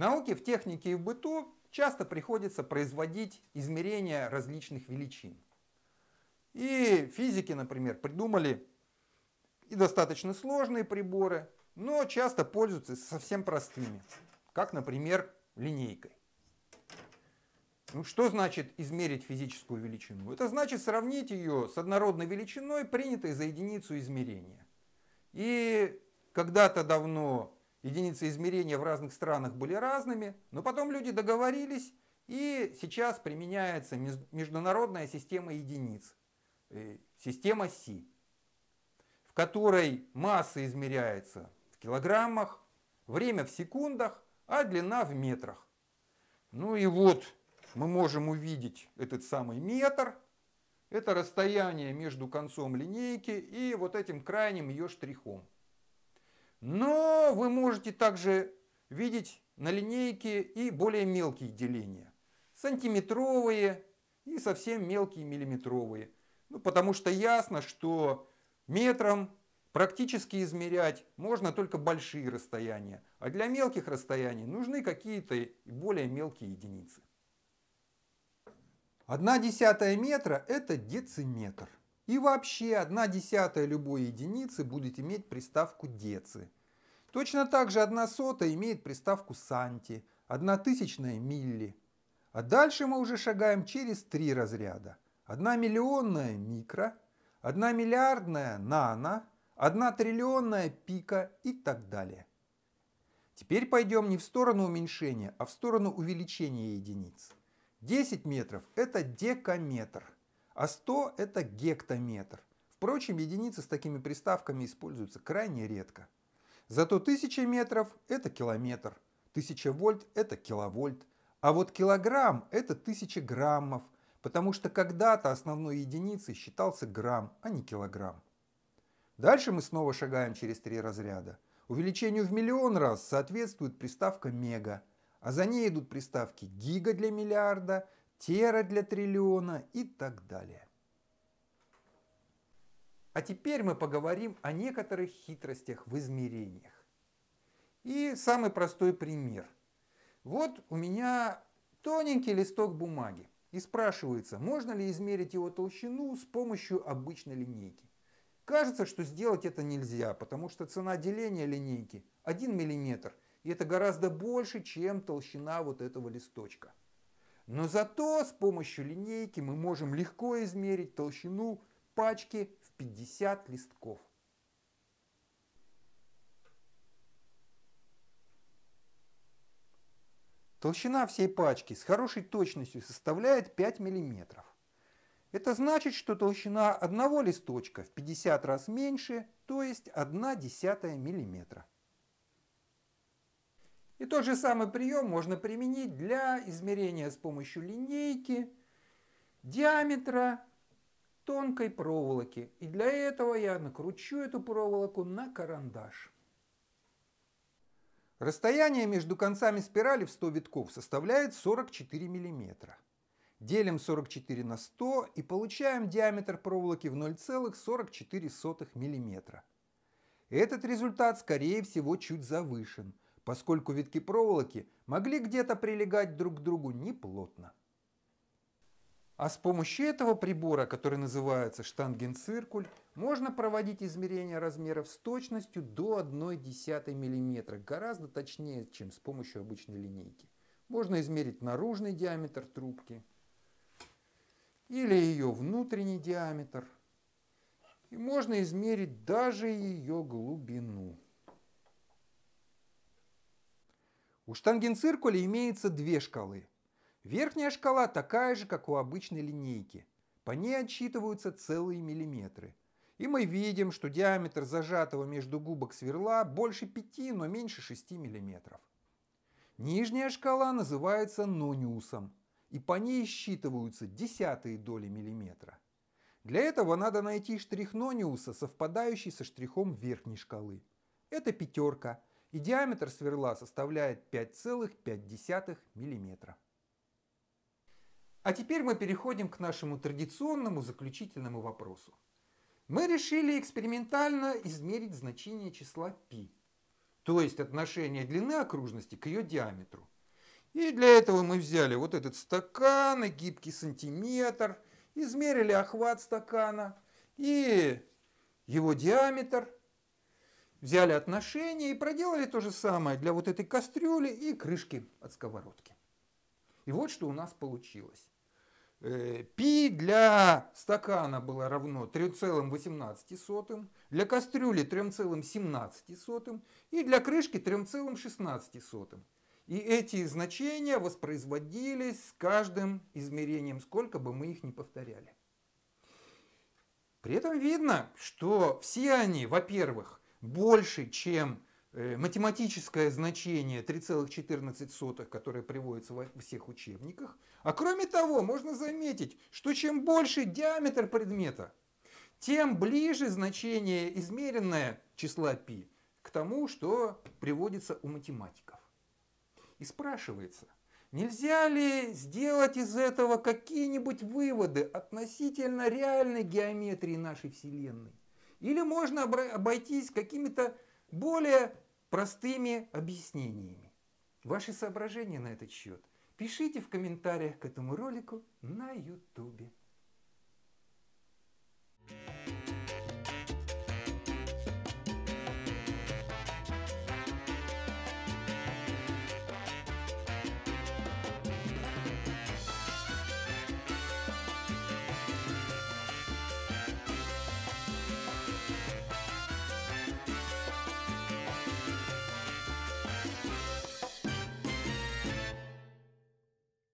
науке, в технике и в быту часто приходится производить измерения различных величин. И физики, например, придумали и достаточно сложные приборы, но часто пользуются совсем простыми, как, например, линейкой. Ну, что значит измерить физическую величину? Это значит сравнить ее с однородной величиной, принятой за единицу измерения. И когда-то давно единицы измерения в разных странах были разными, но потом люди договорились, и сейчас применяется международная система единиц, э, система СИ, в которой масса измеряется в килограммах, время в секундах, а длина в метрах. Ну и вот мы можем увидеть этот самый метр. Это расстояние между концом линейки и вот этим крайним ее штрихом. Но вы можете также видеть на линейке и более мелкие деления. Сантиметровые и совсем мелкие миллиметровые. Ну, потому что ясно, что метром практически измерять можно только большие расстояния. А для мелких расстояний нужны какие-то более мелкие единицы. Одна десятая метра – это дециметр. И вообще, одна десятая любой единицы будет иметь приставку деци. Точно так же одна сотая имеет приставку санти, одна тысячная – милли. А дальше мы уже шагаем через три разряда. Одна миллионная – микро, одна миллиардная – нано, одна триллионная – пика и так далее. Теперь пойдем не в сторону уменьшения, а в сторону увеличения единиц. 10 метров – это декаметр – а 100 – это гектометр. Впрочем, единицы с такими приставками используются крайне редко. Зато 1000 метров – это километр, 1000 вольт – это киловольт, а вот килограмм – это 1000 граммов, потому что когда-то основной единицей считался грамм, а не килограмм. Дальше мы снова шагаем через три разряда. Увеличению в миллион раз соответствует приставка «мега», а за ней идут приставки «гига» для миллиарда – тера для триллиона и так далее. А теперь мы поговорим о некоторых хитростях в измерениях. И самый простой пример. Вот у меня тоненький листок бумаги. И спрашивается, можно ли измерить его толщину с помощью обычной линейки. Кажется, что сделать это нельзя, потому что цена деления линейки 1 мм, и это гораздо больше, чем толщина вот этого листочка. Но зато с помощью линейки мы можем легко измерить толщину пачки в 50 листков. Толщина всей пачки с хорошей точностью составляет 5 мм. Это значит, что толщина одного листочка в 50 раз меньше, то есть 1 десятая миллиметра. И тот же самый прием можно применить для измерения с помощью линейки диаметра тонкой проволоки. И для этого я накручу эту проволоку на карандаш. Расстояние между концами спирали в 100 витков составляет 44 мм. Делим 44 на 100 и получаем диаметр проволоки в 0,44 мм. Этот результат, скорее всего, чуть завышен, поскольку витки проволоки могли где-то прилегать друг к другу неплотно. А с помощью этого прибора, который называется штангенциркуль, можно проводить измерения размеров с точностью до 1,1 мм, гораздо точнее, чем с помощью обычной линейки. Можно измерить наружный диаметр трубки или ее внутренний диаметр. И можно измерить даже ее глубину. У штангенциркуля имеется две шкалы. Верхняя шкала такая же, как у обычной линейки. По ней отсчитываются целые миллиметры. И мы видим, что диаметр зажатого между губок сверла больше 5, но меньше 6 миллиметров. Нижняя шкала называется нониусом, и по ней считываются десятые доли миллиметра. Для этого надо найти штрих нониуса, совпадающий со штрихом верхней шкалы. Это пятерка – и диаметр сверла составляет 5,5 мм. А теперь мы переходим к нашему традиционному заключительному вопросу. Мы решили экспериментально измерить значение числа π, то есть отношение длины окружности к ее диаметру. И для этого мы взяли вот этот стакан и гибкий сантиметр, измерили охват стакана и его диаметр – взяли отношения и проделали то же самое для вот этой кастрюли и крышки от сковородки. И вот что у нас получилось. Э, пи для стакана было равно 3,18, для кастрюли 3,17 и для крышки 3,16. И эти значения воспроизводились с каждым измерением, сколько бы мы их ни повторяли. При этом видно, что все они, во-первых, больше, чем э, математическое значение 3,14, которое приводится во всех учебниках. А кроме того, можно заметить, что чем больше диаметр предмета, тем ближе значение измеренное числа π к тому, что приводится у математиков. И спрашивается, нельзя ли сделать из этого какие-нибудь выводы относительно реальной геометрии нашей Вселенной? Или можно обойтись какими-то более простыми объяснениями. Ваши соображения на этот счет пишите в комментариях к этому ролику на YouTube.